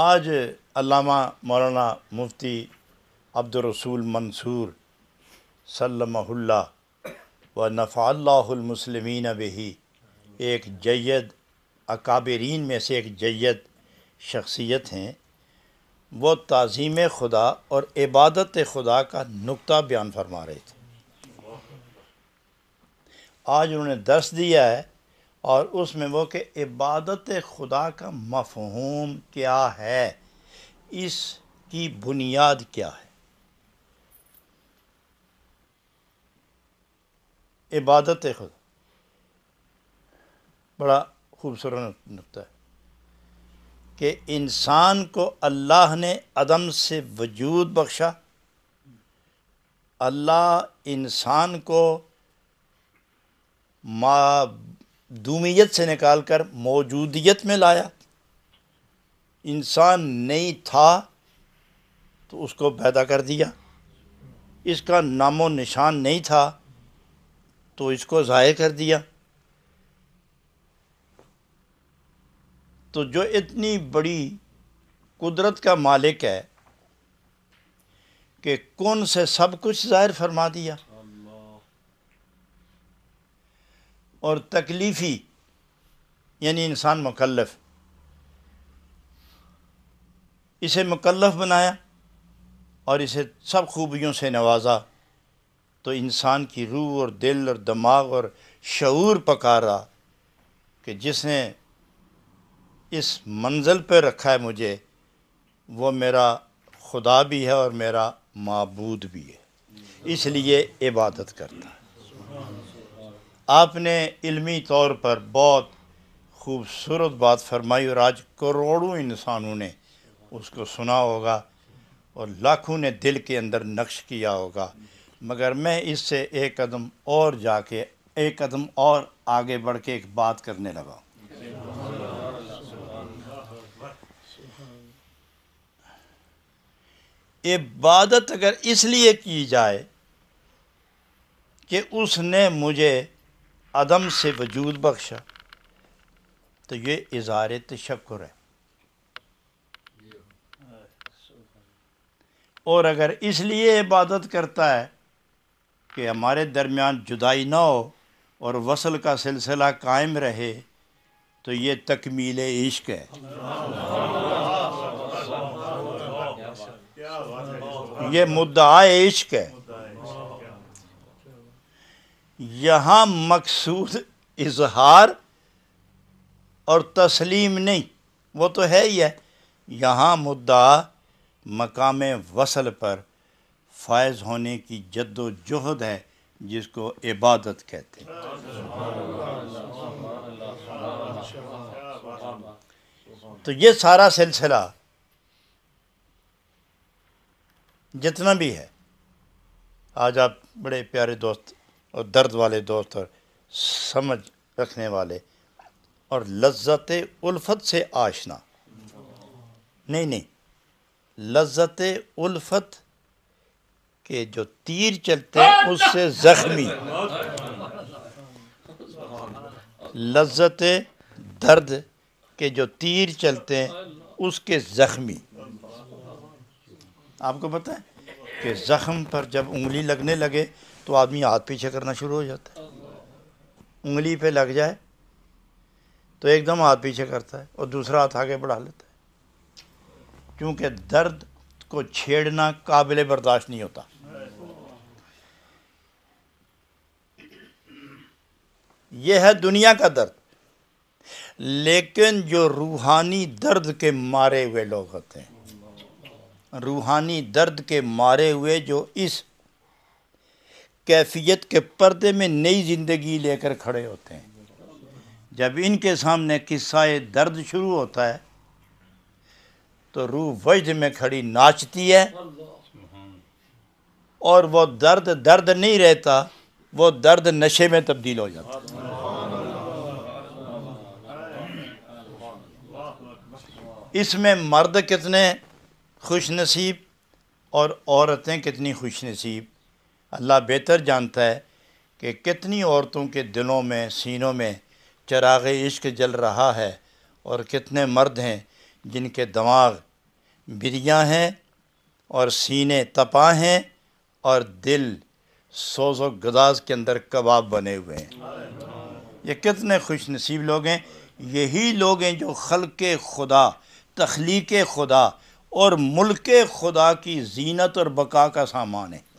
आज अल्लामा मौलाना मुफ्ती अब्दुलरसूल मंसूर सल्लमहुल्ला व नफ़ाल्लामसलमिन बही एक जैद अकाबरीन में से एक जैद शख्सियत हैं वो तज़ीम खुदा और इबादत खुदा का नुक्ता बयान फरमा रहे थे आज उन्होंने दर्श दिया है और उसमें वो कि इबादत खुदा का मफहूम क्या है इसकी बुनियाद क्या है इबादत खुदा बड़ा खूबसूरत नुकता है कि इंसान को अल्लाह ने अदम से वजूद बख्शा अल्लाह इंसान को माँ दूमियत से निकाल कर मौजूदियत में लाया इंसान नहीं था तो उसको पैदा कर दिया इसका नामो निशान नहीं था तो इसको ज़ाहिर कर दिया तो जो इतनी बड़ी कुदरत का मालिक है कि कौन से सब कुछ ज़ाहिर फरमा दिया और तकलीफ़ी यानी इंसान मकलफ़ इसे मकलफ़ बनाया और इसे सब खूबियों से नवाजा तो इंसान की रूह और दिल और दिमाग और शूर पकारा कि जिसने इस मंजिल पर रखा है मुझे वो मेरा खुदा भी है और मेरा मबूद भी है इसलिए इबादत करता है आपने इल्मी तौर पर बहुत खूबसूरत बात फरमाई और आज करोड़ों इंसानों ने उसको सुना होगा और लाखों ने दिल के अंदर नक्श किया होगा मगर मैं इससे एक कदम और जाके एक कदम और आगे बढ़ के एक बात करने लगा इबादत अगर इसलिए की जाए कि उसने मुझे अदम से वजूद बख्शा तो ये इज़ार तशक्र है और अगर इसलिए इबादत करता है कि हमारे दरमियान जुदाई ना हो और वसल का सिलसिला कायम रहे तो ये तकमील इश्क है ये मुद्दा इश्क है यहाँ मकसूद इजहार और तस्लीम नहीं वो तो है ही है यहाँ मुद्दा मकाम वसल पर फायज होने की जद्दोजहद है जिसको इबादत कहते हैं तो ये सारा सिलसिला जितना भी है आज आप बड़े प्यारे दोस्त और दर्द वाले दोस्त और समझ रखने वाले और लज्जत उल्फत से आशना नहीं नहीं लज्जत उल्फत के जो तीर चलते हैं उससे ज़ख्मी लज्जत दर्द के जो तीर चलते हैं उसके ज़ख्मी आपको पता है कि ज़ख़म पर जब उंगली लगने लगे तो आदमी हाथ पीछे करना शुरू हो जाता है उंगली पे लग जाए तो एकदम हाथ पीछे करता है और दूसरा हाथ आगे बढ़ा लेता है क्योंकि दर्द को छेड़ना काबिल बर्दाश्त नहीं होता यह है दुनिया का दर्द लेकिन जो रूहानी दर्द के मारे हुए लोग होते हैं रूहानी दर्द के मारे हुए जो इस कैफियत के पर्दे में नई ज़िंदगी लेकर खड़े होते हैं जब इनके सामने किस्सा दर्द शुरू होता है तो रूह वज में खड़ी नाचती है और वो दर्द दर्द नहीं रहता वो दर्द नशे में तब्दील हो जाता है इसमें मर्द कितने खुश नसीब और औरतें कितनी खुश नसीब अल्लाह बेहतर जानता है कि कितनी औरतों के दिलों में सीनों में चराग इश्क जल रहा है और कितने मर्द हैं जिनके दिमाग बिरियाँ हैं और सीने तपा हैं और दिल सोज़ो गदाज के अंदर कबाब बने हुए हैं ये कितने खुश नसीब लोग हैं यही लोग हैं जो खल के खुदा तख्लीक खुदा और मुल्क खुदा की जीनत और बका का सामान है